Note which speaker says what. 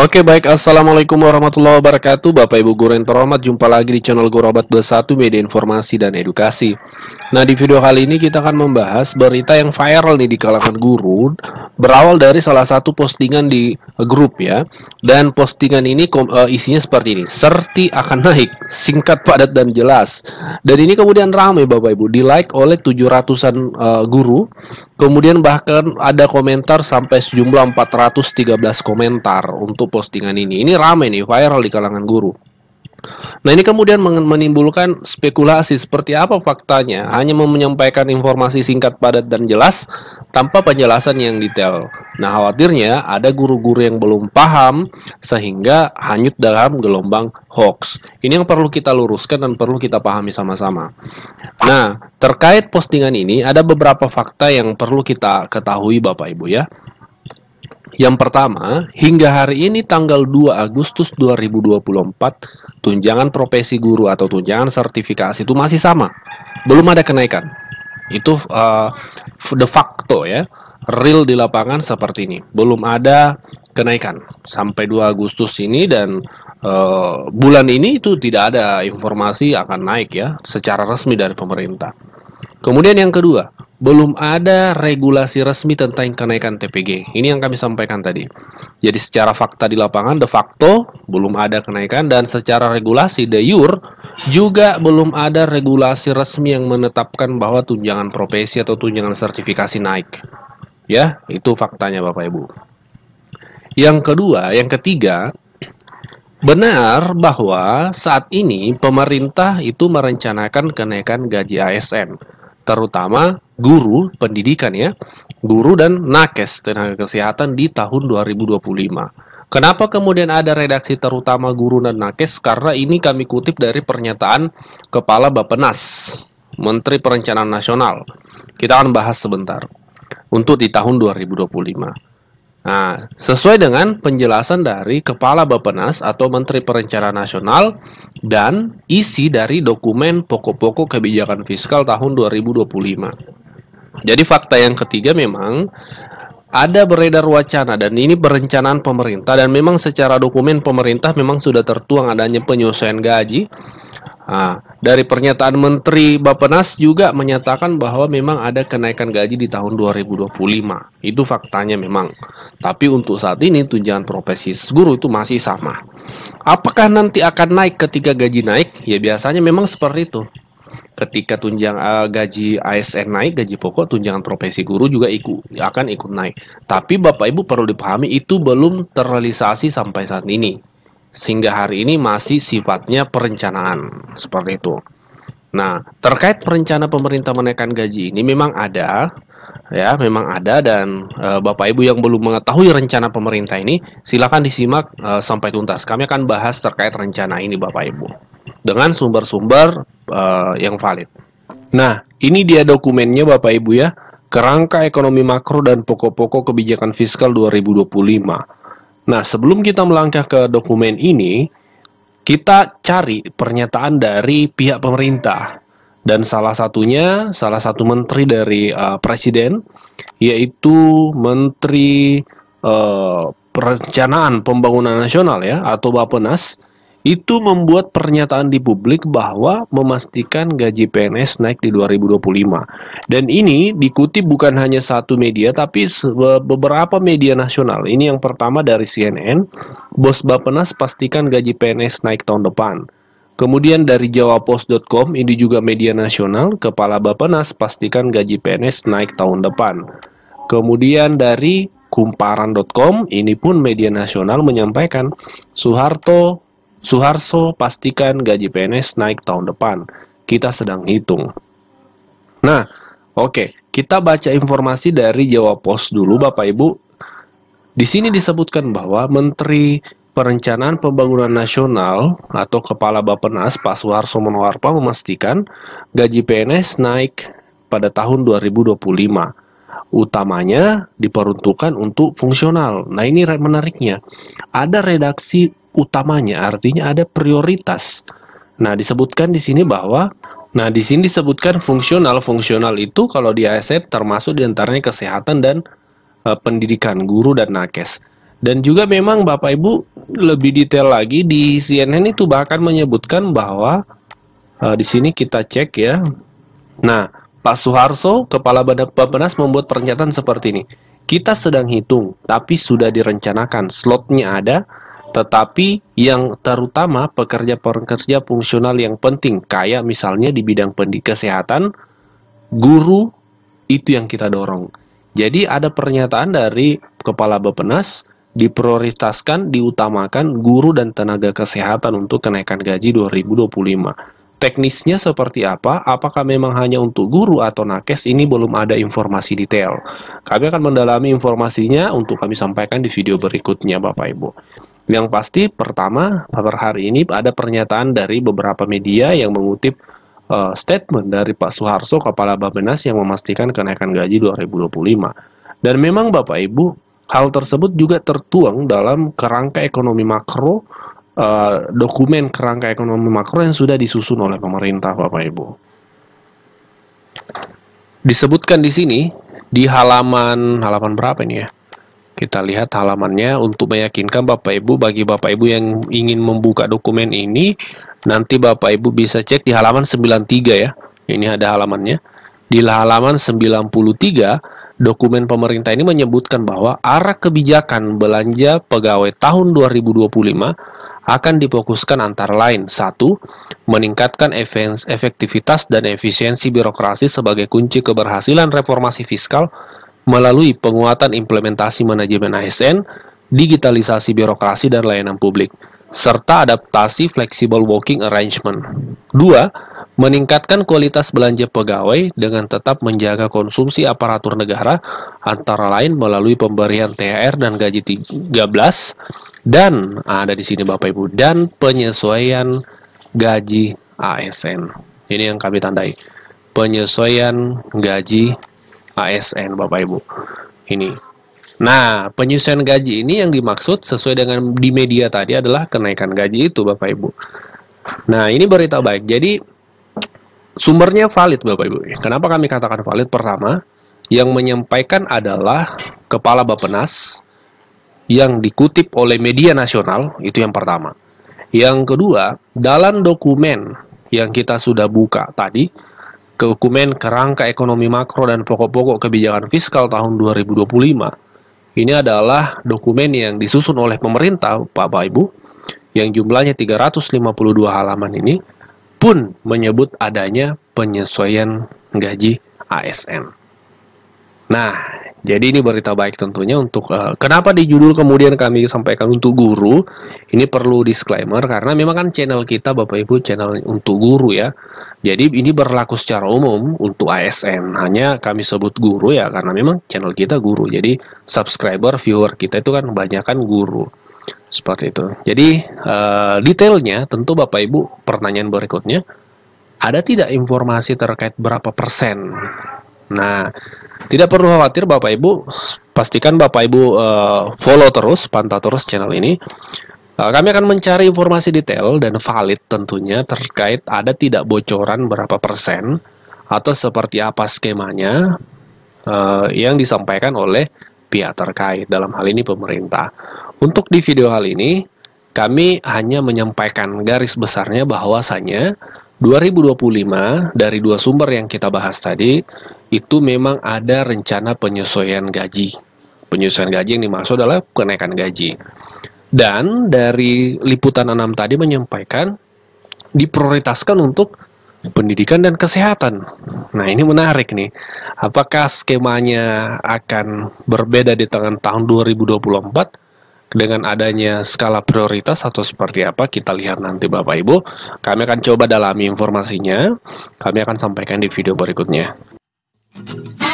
Speaker 1: Oke baik Assalamualaikum warahmatullahi wabarakatuh Bapak Ibu Guru yang terhormat Jumpa lagi di channel Guru Abad Bersatu Media Informasi dan Edukasi Nah di video kali ini kita akan membahas berita yang viral nih di kalangan guru berawal dari salah satu postingan di grup ya. Dan postingan ini eh, isinya seperti ini. Serti akan naik, singkat, padat dan jelas. Dan ini kemudian ramai Bapak Ibu, di-like oleh 700-an eh, guru. Kemudian bahkan ada komentar sampai sejumlah 413 komentar untuk postingan ini. Ini ramai nih, viral di kalangan guru. Nah ini kemudian menimbulkan spekulasi seperti apa faktanya hanya menyampaikan informasi singkat padat dan jelas tanpa penjelasan yang detail. Nah khawatirnya ada guru-guru yang belum paham sehingga hanyut dalam gelombang hoax. Ini yang perlu kita luruskan dan perlu kita pahami sama-sama. Nah terkait postingan ini ada beberapa fakta yang perlu kita ketahui Bapak Ibu ya. Yang pertama, hingga hari ini tanggal 2 Agustus 2024, tunjangan profesi guru atau tunjangan sertifikasi itu masih sama. Belum ada kenaikan. Itu uh, de facto ya, real di lapangan seperti ini. Belum ada kenaikan sampai 2 Agustus ini dan uh, bulan ini itu tidak ada informasi akan naik ya secara resmi dari pemerintah. Kemudian yang kedua, belum ada regulasi resmi tentang kenaikan TPG. Ini yang kami sampaikan tadi. Jadi secara fakta di lapangan de facto belum ada kenaikan dan secara regulasi de jure juga belum ada regulasi resmi yang menetapkan bahwa tunjangan profesi atau tunjangan sertifikasi naik. Ya, itu faktanya Bapak Ibu. Yang kedua, yang ketiga, benar bahwa saat ini pemerintah itu merencanakan kenaikan gaji ASN terutama guru pendidikan ya, guru dan nakes tenaga kesehatan di tahun 2025. Kenapa kemudian ada redaksi terutama guru dan nakes? Karena ini kami kutip dari pernyataan Kepala Bapenas, Menteri Perencanaan Nasional. Kita akan bahas sebentar untuk di tahun 2025. Nah, sesuai dengan penjelasan dari Kepala Bapenas atau Menteri Perencanaan Nasional dan isi dari dokumen pokok-pokok kebijakan fiskal tahun 2025. Jadi fakta yang ketiga memang ada beredar wacana dan ini perencanaan pemerintah dan memang secara dokumen pemerintah memang sudah tertuang adanya penyesuaian gaji. Nah, dari pernyataan Menteri Bapenas juga menyatakan bahwa memang ada kenaikan gaji di tahun 2025. Itu faktanya memang. Tapi untuk saat ini tunjangan profesi guru itu masih sama. Apakah nanti akan naik ketika gaji naik? Ya biasanya memang seperti itu ketika tunjang uh, gaji ASN naik, gaji pokok tunjangan profesi guru juga ikut akan ikut naik. Tapi Bapak Ibu perlu dipahami itu belum terrealisasi sampai saat ini. Sehingga hari ini masih sifatnya perencanaan seperti itu. Nah, terkait perencana pemerintah menaikkan gaji ini memang ada ya, memang ada dan e, Bapak Ibu yang belum mengetahui rencana pemerintah ini silakan disimak e, sampai tuntas. Kami akan bahas terkait rencana ini Bapak Ibu dengan sumber-sumber uh, yang valid. Nah, ini dia dokumennya Bapak Ibu ya, kerangka ekonomi makro dan pokok-pokok kebijakan fiskal 2025. Nah, sebelum kita melangkah ke dokumen ini, kita cari pernyataan dari pihak pemerintah dan salah satunya salah satu menteri dari uh, presiden yaitu menteri uh, perencanaan pembangunan nasional ya atau Bapenas itu membuat pernyataan di publik bahwa memastikan gaji PNS naik di 2025. Dan ini dikutip bukan hanya satu media tapi beberapa media nasional. Ini yang pertama dari CNN, Bos Bapenas pastikan gaji PNS naik tahun depan. Kemudian dari jawapos.com ini juga media nasional, Kepala Bapenas pastikan gaji PNS naik tahun depan. Kemudian dari kumparan.com ini pun media nasional menyampaikan Soeharto Suharso pastikan gaji PNS naik tahun depan. Kita sedang hitung. Nah, oke, okay. kita baca informasi dari Jawa Pos dulu Bapak Ibu. Di sini disebutkan bahwa Menteri Perencanaan Pembangunan Nasional atau Kepala Bappenas, Pak Suharso Monoarpa memastikan gaji PNS naik pada tahun 2025. Utamanya diperuntukkan untuk fungsional. Nah, ini menariknya. Ada redaksi utamanya, artinya ada prioritas. Nah, disebutkan di sini bahwa Nah, di sini disebutkan fungsional. Fungsional itu kalau di ASN termasuk antaranya kesehatan dan e, pendidikan, guru dan nakes. Dan juga memang Bapak Ibu lebih detail lagi di CNN itu bahkan menyebutkan bahwa e, di sini kita cek ya. Nah, Pak Soeharto, Kepala Badan pemenas, membuat pernyataan seperti ini. Kita sedang hitung, tapi sudah direncanakan. Slotnya ada, tetapi yang terutama pekerja-pekerja fungsional yang penting, kayak misalnya di bidang pendidik kesehatan, guru itu yang kita dorong. Jadi ada pernyataan dari Kepala Bapenas diprioritaskan, diutamakan guru dan tenaga kesehatan untuk kenaikan gaji 2025. Teknisnya seperti apa? Apakah memang hanya untuk guru atau nakes? Ini belum ada informasi detail. Kami akan mendalami informasinya untuk kami sampaikan di video berikutnya, Bapak Ibu. Yang pasti pertama per hari ini ada pernyataan dari beberapa media yang mengutip uh, statement dari Pak Soeharto Kepala Bappenas yang memastikan kenaikan gaji 2025. Dan memang Bapak Ibu, hal tersebut juga tertuang dalam kerangka ekonomi makro uh, dokumen kerangka ekonomi makro yang sudah disusun oleh pemerintah Bapak Ibu. Disebutkan di sini di halaman halaman berapa ini ya? Kita lihat halamannya untuk meyakinkan Bapak Ibu bagi Bapak Ibu yang ingin membuka dokumen ini nanti Bapak Ibu bisa cek di halaman 93 ya. Ini ada halamannya. Di halaman 93 dokumen pemerintah ini menyebutkan bahwa arah kebijakan belanja pegawai tahun 2025 akan difokuskan antara lain satu meningkatkan efektivitas dan efisiensi birokrasi sebagai kunci keberhasilan reformasi fiskal melalui penguatan implementasi manajemen ASN, digitalisasi birokrasi dan layanan publik, serta adaptasi flexible working arrangement. 2. Meningkatkan kualitas belanja pegawai dengan tetap menjaga konsumsi aparatur negara antara lain melalui pemberian THR dan gaji 13 dan ah, ada di sini Bapak Ibu dan penyesuaian gaji ASN. Ini yang kami tandai. Penyesuaian gaji ASN Bapak Ibu. Ini. Nah, penyesuaian gaji ini yang dimaksud sesuai dengan di media tadi adalah kenaikan gaji itu Bapak Ibu. Nah, ini berita baik. Jadi sumbernya valid Bapak Ibu. Kenapa kami katakan valid? Pertama, yang menyampaikan adalah kepala Bappenas yang dikutip oleh media nasional, itu yang pertama. Yang kedua, dalam dokumen yang kita sudah buka tadi, keukumen kerangka ekonomi makro dan pokok-pokok kebijakan fiskal tahun 2025. Ini adalah dokumen yang disusun oleh pemerintah, Pak Bapak Ibu, yang jumlahnya 352 halaman ini pun menyebut adanya penyesuaian gaji ASN. Nah, jadi ini berita baik tentunya untuk uh, kenapa di judul kemudian kami sampaikan untuk guru. Ini perlu disclaimer karena memang kan channel kita Bapak Ibu channel untuk guru ya. Jadi ini berlaku secara umum untuk ASN. Hanya kami sebut guru ya karena memang channel kita guru. Jadi subscriber viewer kita itu kan kebanyakan guru. Seperti itu. Jadi uh, detailnya tentu Bapak Ibu pertanyaan berikutnya ada tidak informasi terkait berapa persen Nah, tidak perlu khawatir Bapak Ibu, pastikan Bapak Ibu uh, follow terus, pantau terus channel ini. Uh, kami akan mencari informasi detail dan valid tentunya terkait ada tidak bocoran berapa persen atau seperti apa skemanya uh, yang disampaikan oleh pihak terkait dalam hal ini pemerintah. Untuk di video hal ini, kami hanya menyampaikan garis besarnya bahwasanya 2025 dari dua sumber yang kita bahas tadi itu memang ada rencana penyesuaian gaji. Penyesuaian gaji yang dimaksud adalah kenaikan gaji. Dan dari liputan 6 tadi menyampaikan diprioritaskan untuk pendidikan dan kesehatan. Nah, ini menarik nih. Apakah skemanya akan berbeda di tengah tahun 2024 dengan adanya skala prioritas atau seperti apa? Kita lihat nanti Bapak Ibu. Kami akan coba dalami informasinya. Kami akan sampaikan di video berikutnya. Thank you.